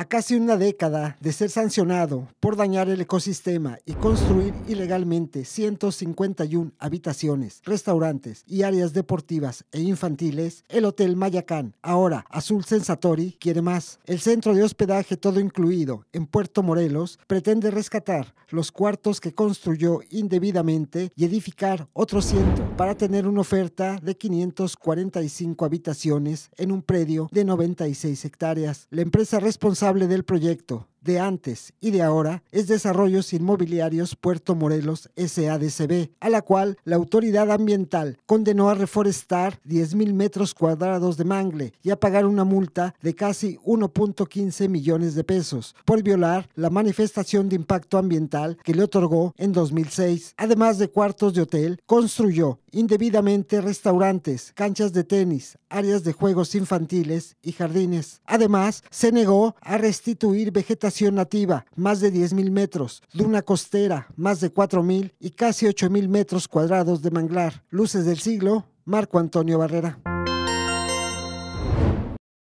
A casi una década de ser sancionado por dañar el ecosistema y construir ilegalmente 151 habitaciones, restaurantes y áreas deportivas e infantiles, el Hotel Mayacán, ahora Azul Sensatori, quiere más. El centro de hospedaje todo incluido en Puerto Morelos pretende rescatar los cuartos que construyó indebidamente y edificar otro ciento para tener una oferta de 545 habitaciones en un predio de 96 hectáreas. La empresa responsable del proyecto de antes y de ahora es Desarrollos Inmobiliarios Puerto Morelos SADCB, a la cual la autoridad ambiental condenó a reforestar 10.000 metros cuadrados de mangle y a pagar una multa de casi 1.15 millones de pesos por violar la manifestación de impacto ambiental que le otorgó en 2006. Además de cuartos de hotel, construyó indebidamente restaurantes, canchas de tenis, áreas de juegos infantiles y jardines. Además, se negó a restituir vegetación nativa, más de 10.000 metros, duna costera, más de 4.000 y casi 8.000 metros cuadrados de manglar. Luces del siglo, Marco Antonio Barrera.